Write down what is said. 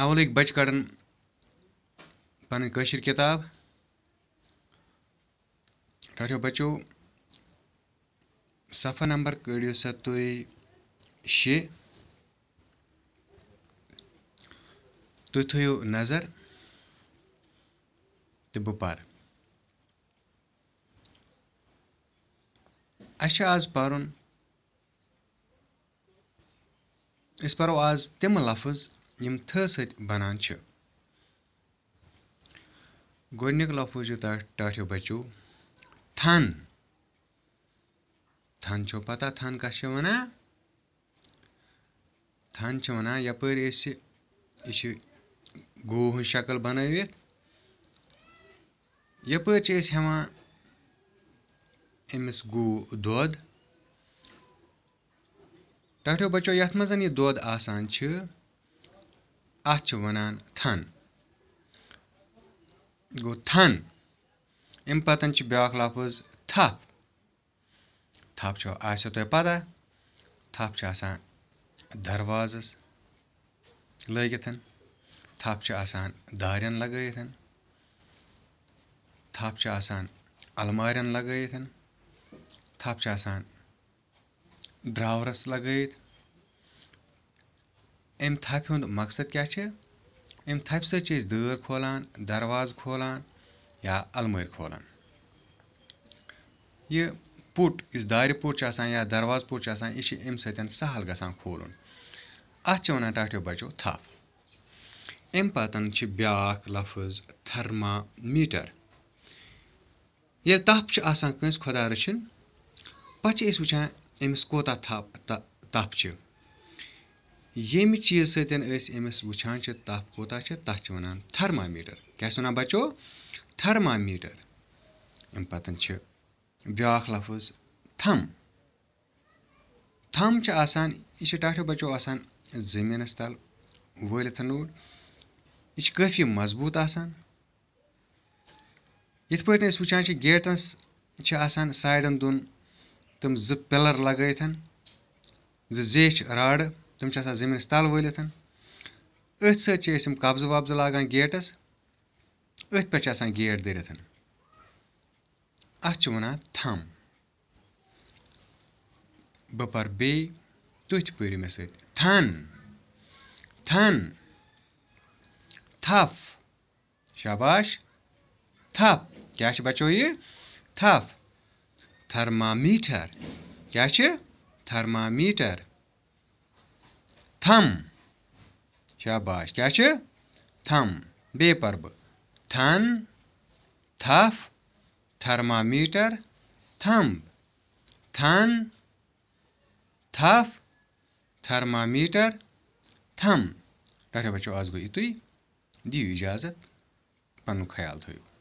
اَوٕ لٔگۍ بَچہِ کَڑان پَنٕنۍ کٲشِر کِتاب تۄہہِ چھو صفحہ نمبر کٔڑِو سا تُہۍ شےٚ تُہۍ نظر تہٕ بہ پار اچھا چھُ آز پَرُن أسۍ پَرو آز تِمہٕ لفظ یِم تھٔ سۭتۍ بَنان چھِ گۄڈٕنیُک لفظ چھُ تَتھ ٹاٹھیو بَچو تھَن تھَن چھو پَتہ تھَن کَتھ چھِ وَنان تھَن چھِ وَنان یَپٲرۍ أسۍ یہِ چھِ گوٗ ہٕنٛز شَکٕل بَنٲوِتھ یَپٲرۍ چھِ أسۍ ہٮ۪وان أمِس گوٗ دۄد ٹٲٹھیو بَچو یَتھ منٛز یہِ دۄد آسان چھِ اَتھ چھِ وَنان تھَن گوٚو تھَن اَمہِ پَتہٕ چھِ بیٛاکھ لفظ تھَپھ تھَپھ چھو آسیو تۄہہِ پَتہ تھَپھ چھِ آسان دَروازَس لٲگِتھ تھَپھ چھِ آسان دارٮ۪ن لَگٲیِتھ تھَپھ چھِ آسان اَلمارٮ۪ن لَگٲیِتھ تھَپھ چھِ آسان ڈرٛاورَس لَگٲیِتھ امہِ تھپہِ ہُنٛد مقصد کیاہ چھُ امہِ تھپہِ سۭتۍ چھِ أسۍ دٲر کھولان دَرواز کھولان یا اَلمٲرۍ کھولان یہِ پُٹ یُس دارِ پُٹ چھُ آسان یا دَرواز پُٹ چھُ آسان یہِ چھُ امہِ سۭتۍ سَہَل گَژھان کھولُن اَتھ چھِ وَنان ٹاٹھیو بَچو تھَپھ امہِ پَتَن چھُ بیٛاکھ لفظ تھٔرمامیٖٹَر ییٚلہِ تَپھ چھِ آسان کٲنٛسہِ خۄدا رٔچھِن پَتہٕ چھِ أسۍ وٕچھان أمِس کوتاہ تھَپھ تَپھ چھِ ییٚمہِ چیٖز سۭتۍ أسۍ أمِس وٕچھان چھِ تَپھ کوٗتاہ چھِ تَتھ چھِ وَنان تھٔرمامیٖٹَر کیٛاہ چھِ وَنان بَچو تھٔرمامیٖٹَر اَمہِ پَتہٕ چھِ بیٛاکھ لفظ تھَم تھَم چھِ آسان یہِ چھِ ٹاٹھیو بَچو آسان زٔمیٖنَس تَل وٲلِتھ اوٗرۍ یہِ چھِ کٲفی مضبوٗط آسان یِتھ پٲٹھۍ أسۍ وٕچھان چھِ گیٹَس چھِ آسان سایڈَن دۄن تِم زٕ پِلَر لَگٲیِتھ زٕ زیچھِ راڈٕ تِم چھِ آسان زٔمیٖنَس تَل ؤلِتھ أتھۍ سۭتۍ چھِ أسۍ یِم قبضہٕ وَبضہٕ لاگان گیٹَس أتھۍ پٮ۪ٹھ چھِ آسان گیٹ دٔرِتھ اَتھ چھِ وَنان تھَم بہٕ پَرٕ بیٚیہِ تُہۍ تہِ پٔرِو مےٚ سۭتۍ تھَن تھَن تھَپھ شاباش تھَپھ کیٛاہ چھِ بَچو یہِ تھَپھ تھرمامیٖٹَر کیٛاہ چھِ تھرمامیٖٹَر Tam. Şabaş. Gerçi tam. B barbı. Tan, taf, termometer, tam. Tan, taf, termometer, tam. Dağ bacı az bu itui. Diyor icazet. Panu khayal thoyu.